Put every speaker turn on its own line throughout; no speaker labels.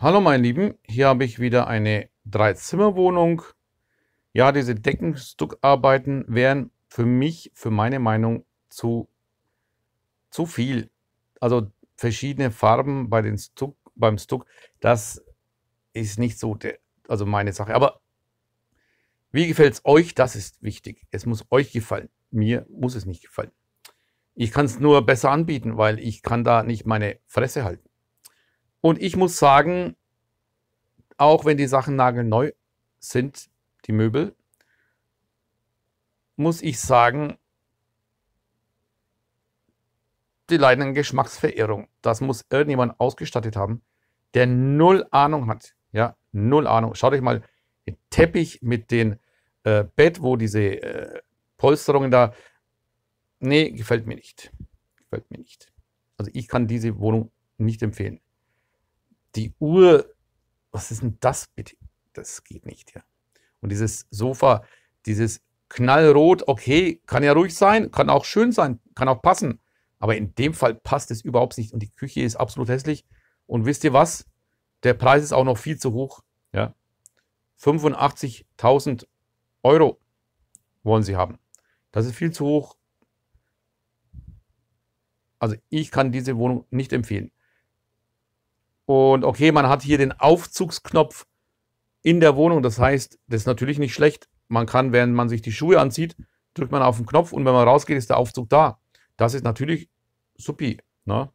Hallo meine Lieben, hier habe ich wieder eine Dreizimmerwohnung. Ja, diese Deckenstuckarbeiten wären für mich, für meine Meinung zu, zu viel. Also verschiedene Farben bei den Stuck, beim Stuck, das ist nicht so der, also meine Sache. Aber wie gefällt es euch? Das ist wichtig. Es muss euch gefallen. Mir muss es nicht gefallen. Ich kann es nur besser anbieten, weil ich kann da nicht meine Fresse halten. Und ich muss sagen, auch wenn die Sachen nagelneu sind, die Möbel, muss ich sagen, die leiden an Geschmacksverirrung. Das muss irgendjemand ausgestattet haben, der null Ahnung hat. Ja, null Ahnung. Schaut euch mal den Teppich mit dem äh, Bett, wo diese äh, Polsterungen da. Nee, gefällt mir nicht. Gefällt mir nicht. Also ich kann diese Wohnung nicht empfehlen die Uhr, was ist denn das bitte? Das geht nicht, ja. Und dieses Sofa, dieses knallrot, okay, kann ja ruhig sein, kann auch schön sein, kann auch passen. Aber in dem Fall passt es überhaupt nicht und die Küche ist absolut hässlich. Und wisst ihr was? Der Preis ist auch noch viel zu hoch. Ja. 85.000 Euro wollen sie haben. Das ist viel zu hoch. Also ich kann diese Wohnung nicht empfehlen. Und okay, man hat hier den Aufzugsknopf in der Wohnung. Das heißt, das ist natürlich nicht schlecht. Man kann, während man sich die Schuhe anzieht, drückt man auf den Knopf und wenn man rausgeht, ist der Aufzug da. Das ist natürlich supi. Ne?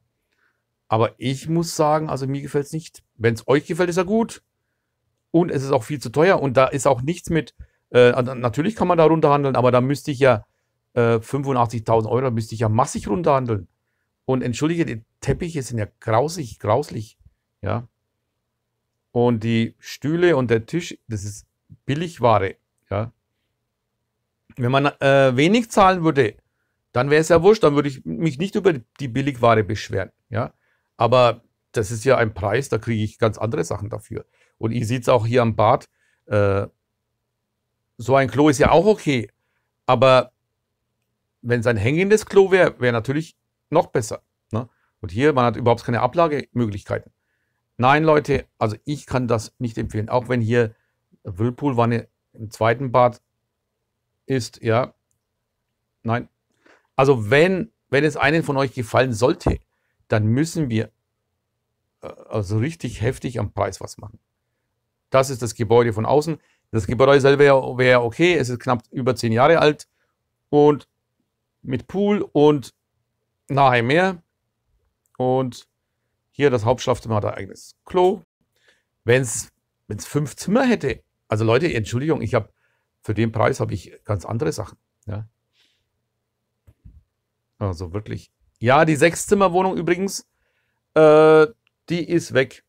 Aber ich muss sagen, also mir gefällt es nicht. Wenn es euch gefällt, ist er gut. Und es ist auch viel zu teuer. Und da ist auch nichts mit. Äh, natürlich kann man da runterhandeln, aber da müsste ich ja äh, 85.000 Euro, müsste ich ja massig runterhandeln. Und entschuldige, die Teppiche sind ja grausig, grauslich. Ja. Und die Stühle und der Tisch, das ist Billigware. Ja. Wenn man äh, wenig zahlen würde, dann wäre es ja wurscht, dann würde ich mich nicht über die Billigware beschweren. Ja. Aber das ist ja ein Preis, da kriege ich ganz andere Sachen dafür. Und ihr seht es auch hier am Bad. Äh, so ein Klo ist ja auch okay. Aber wenn es ein hängendes Klo wäre, wäre natürlich noch besser. Ne? Und hier, man hat überhaupt keine Ablagemöglichkeiten. Nein, Leute, also ich kann das nicht empfehlen. Auch wenn hier Whirlpool-Wanne im zweiten Bad ist, ja. Nein. Also wenn, wenn es einen von euch gefallen sollte, dann müssen wir äh, also richtig heftig am Preis was machen. Das ist das Gebäude von außen. Das Gebäude selber wäre okay. Es ist knapp über zehn Jahre alt und mit Pool und nahe Meer und hier das Hauptschlafzimmer hat ein eigenes Klo. Wenn es fünf Zimmer hätte, also Leute, Entschuldigung, ich habe für den Preis habe ich ganz andere Sachen. Ja. Also wirklich. Ja, die Sechszimmerwohnung übrigens, äh, die ist weg.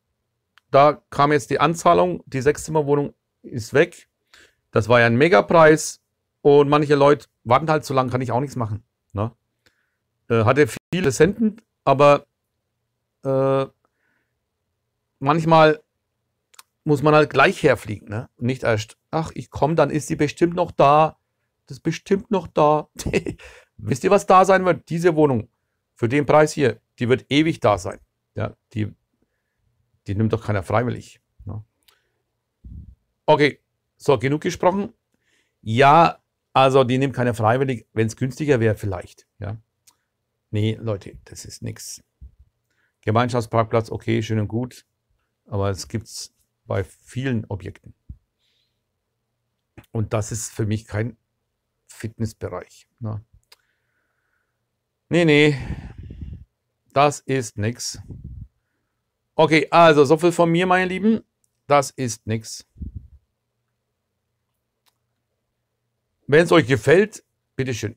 Da kam jetzt die Anzahlung, die Sechszimmerwohnung ist weg. Das war ja ein Megapreis und manche Leute warten halt zu lange, kann ich auch nichts machen. Ne? Äh, hatte viele Senden, aber äh, manchmal muss man halt gleich herfliegen, ne? nicht erst, ach, ich komme, dann ist sie bestimmt noch da. Das ist bestimmt noch da. Wisst ihr, was da sein wird? Diese Wohnung für den Preis hier, die wird ewig da sein. Ja, die, die nimmt doch keiner freiwillig. Ne? Okay, so, genug gesprochen. Ja, also die nimmt keiner freiwillig, wenn es günstiger wäre vielleicht. Ja. Nee, Leute, das ist nichts. Gemeinschaftsparkplatz, okay, schön und gut, aber es gibt es bei vielen Objekten. Und das ist für mich kein Fitnessbereich. Ne? Nee, nee, das ist nichts. Okay, also so viel von mir, meine Lieben. Das ist nichts. Wenn es euch gefällt, bitteschön,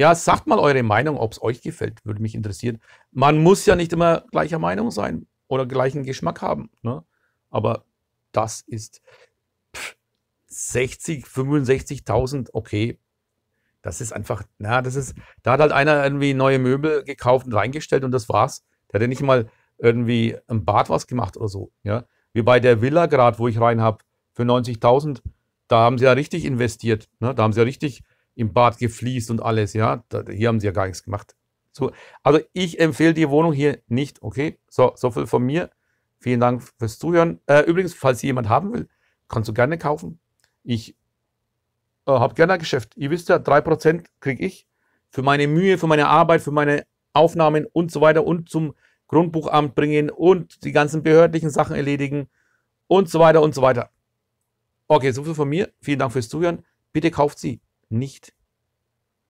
ja, sagt mal eure Meinung, ob es euch gefällt, würde mich interessieren. Man muss ja nicht immer gleicher Meinung sein oder gleichen Geschmack haben. Ne? Aber das ist 60, 65.000, okay. Das ist einfach, na, das ist, da hat halt einer irgendwie neue Möbel gekauft und reingestellt und das war's. Der hat ja nicht mal irgendwie im Bad was gemacht oder so. Ja? Wie bei der Villa gerade, wo ich rein habe, für 90.000, da haben sie ja richtig investiert. Ne? Da haben sie ja richtig im Bad gefliest und alles, ja. Da, hier haben sie ja gar nichts gemacht. So, also ich empfehle die Wohnung hier nicht, okay? So, so viel von mir. Vielen Dank fürs Zuhören. Äh, übrigens, falls jemand haben will, kannst du gerne kaufen. Ich äh, habe gerne ein Geschäft. Ihr wisst ja, 3% kriege ich für meine Mühe, für meine Arbeit, für meine Aufnahmen und so weiter und zum Grundbuchamt bringen und die ganzen behördlichen Sachen erledigen und so weiter und so weiter. Okay, so viel von mir. Vielen Dank fürs Zuhören. Bitte kauft sie nicht